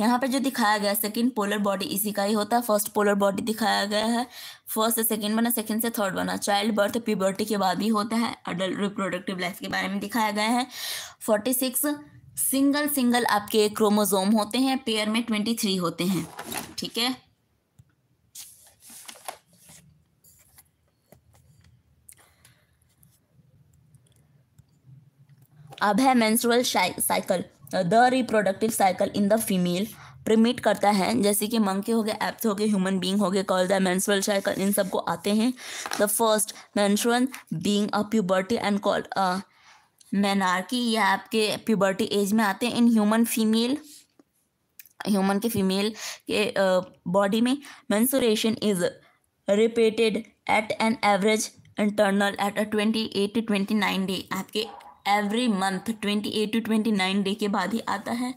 यहाँ पे जो दिखाया गया सेकंड पोलर बॉडी इसी का ही होता है फर्स्ट पोलर बॉडी दिखाया गया है फर्स्ट से सेकंड बना सेकंड से थर्ड बना चाइल्ड बर्थ प्यूबर्टी के बाद भी होता है अडल्ट रिप्रोडक्टिव लाइफ के बारे में दिखाया गया है फोर्टी सिक्स सिंगल सिंगल आपके क्रोमोजोम होते हैं पेयर में ट्वेंटी थ्री होते हैं ठीक है अब है menstrual cycle the reproductive cycle in the female permit करता है जैसे कि मंकी हो गए एप्स हो गए ह्यूमन बींग हो गए call the menstrual cycle in सबको आते हैं the first menstrual being a puberty and called a menarche ये आपके प्यूबर्टी एज में आते हैं इन ह्यूमन फीमेल ह्यूमन के फीमेल के बॉडी में menstruation is repeated at an average internal at a twenty eight to twenty nine day आपके every month twenty eight to twenty nine day के बाद ही आता है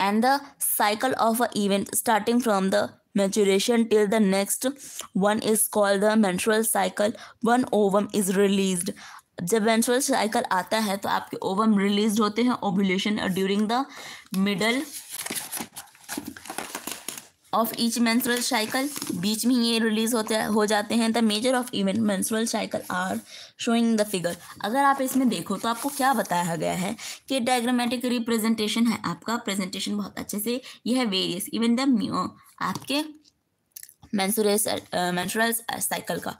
and the cycle of a event starting from the maturation till the next one is called the menstrual cycle one ovum is release जब menstrual cycle आता है तो आपके ओवम रिलीज होते हैं ovulation during the middle of each menstrual cycle बीच में ये रिलीज होते हो जाते हैं the major of event menstrual cycle are showing the figure अगर आप इसमें देखो तो आपको क्या बताया गया है कि डायग्रामेटिक रिप्रेजेंटेशन है आपका प्रेजेंटेशन बहुत अच्छे से यह है वेरियस इवन द आपके मैंसुरल साइकिल का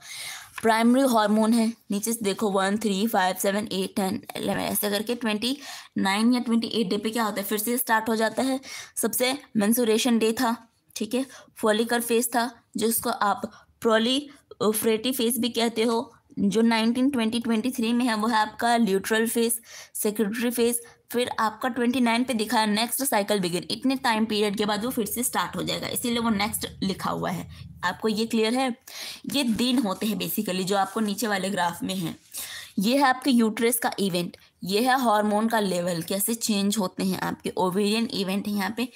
प्राइमरी हार्मोन है नीचे से देखो one three five seven eight ten eleven ऐसे करके ट्वेंटी नाइन या ट्वेंटी एट डे पे क्या होता है फिर से स्टार्ट हो जाता है सबसे मैंसुरेशन डे था ठीक है फॉलिकर फेस था जिसको आप प्रोलीफ्रेटिव फेस भी कहते हो जो 19 ट्वेंटी थ्री में है वो है आपका ल्यूट्रल फेस सेक्रेटरी फेस फिर आपका 29 पे दिखा है नेक्स्ट साइकिल बिगिन इतने टाइम पीरियड के बाद वो फिर से स्टार्ट हो जाएगा इसीलिए वो नेक्स्ट लिखा हुआ है आपको ये क्लियर है ये दिन होते हैं बेसिकली जो आपको नीचे वाले ग्राफ में है ये है आपके यूट्रेस का इवेंट ये है हार्मोन का लेवल कैसे चेंज होते हैं आपके ओवेरियन इवेंट है यहाँ पे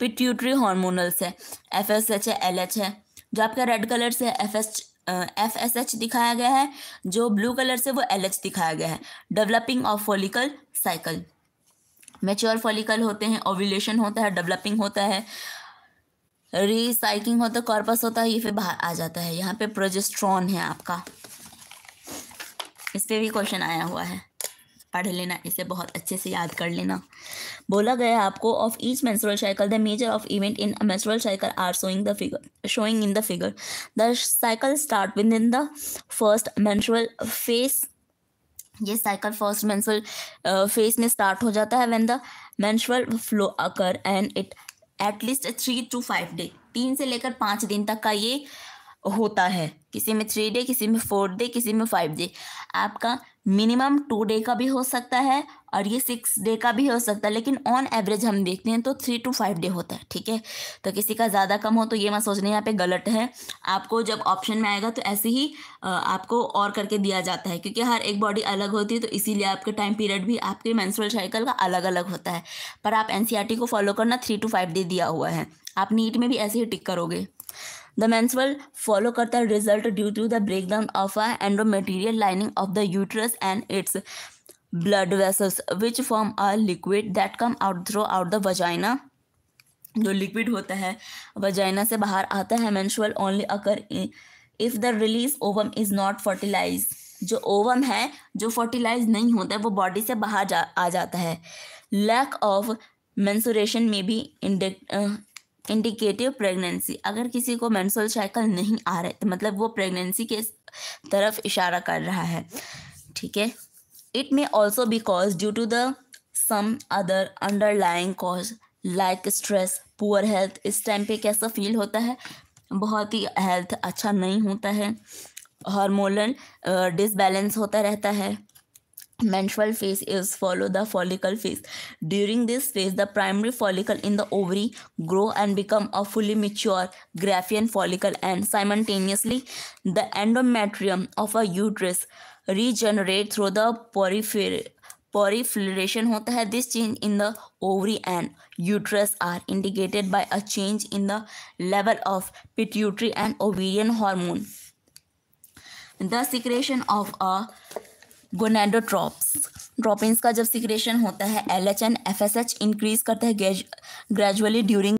पिट्यूटरी हार्मोनल्स है एफ एस एच है एल एच है जो आपका रेड कलर से F S F S H दिखाया गया है जो ब्लू कलर से वो एल एच दिखाया गया है developing of follicle cycle mature follicle होते हैं ओव्यूलेशन होता है डेवलपिंग होता है रिसाइकिंग होता है कॉर्पस होता है ये फिर बाहर आ जाता है यहाँ पे प्रोजेस्ट्रॉन है आपका इस पर भी क्वेश्चन आया हुआ है पढ़ लेना इसे बहुत अच्छे से याद कर लेना बोला गया है आपको of each menstrual cycle the major of event in menstrual cycle are showing the figure showing in the figure the cycle start with in the first menstrual phase ये साइकिल फर्स्ट मेंस्ट्रुअल फेस में start हो जाता है when the menstrual flow occur and it at least three to five day तीन से लेकर पाँच दिन तक का ये होता है किसी में थ्री डे किसी में फोर डे किसी में फाइव डे आपका मिनिमम टू डे का भी हो सकता है और ये सिक्स डे का भी हो सकता है लेकिन ऑन एवरेज हम देखते हैं तो थ्री टू फाइव डे होता है ठीक है तो किसी का ज़्यादा कम हो तो ये मत सोचना यहाँ पे गलत है आपको जब ऑप्शन में आएगा तो ऐसे ही आपको और करके दिया जाता है क्योंकि हर एक बॉडी अलग होती है तो इसीलिए आपके टाइम पीरियड भी आपके मैंसुरल साइकिल का अलग अलग होता है पर आप एन e को फॉलो करना थ्री टू फाइव डे दिया हुआ है आप नीट में भी ऐसे ही टिक करोगे द मैंस विल फॉलो करता है result due to the breakdown of a endometrial lining of the uterus and its blood vessels which form a liquid that come out through out the vagina जो liquid होता है vagina से बाहर आता है menstrual only occur if the release ovum is not fertilize जो ovum है जो फर्टिलाइज नहीं होता है वो बॉडी से बाहर जा आ जाता है लैक ऑफ मैंसुरेशन में भी इंडिकेटिव प्रेगनेंसी अगर किसी को मेंस्ट्रुअल साइकिल नहीं आ रहे तो मतलब वो प्रेगनेंसी के तरफ इशारा कर रहा है ठीक है it may also be cause due to the some other underlying cause like stress poor health इस टाइम पे कैसा फील होता है बहुत ही हेल्थ अच्छा नहीं होता है हार्मोनल डिसबैलेंस होता रहता है menstrual phase is follow the follicle phase during this phase the primary follicle in the ovary grow and become a fully mature graphene follicle and simultaneously the endometrium of a uterus regenerate through the porphyry proliferation hota hai this change in the ovary and uterus are indicated by a change in the level of pituitary and ovarian hormone the secretion of a gonadotrophs ड्रॉपिंग्स का जब secretion होता है L H and F S H increase करता है gradually during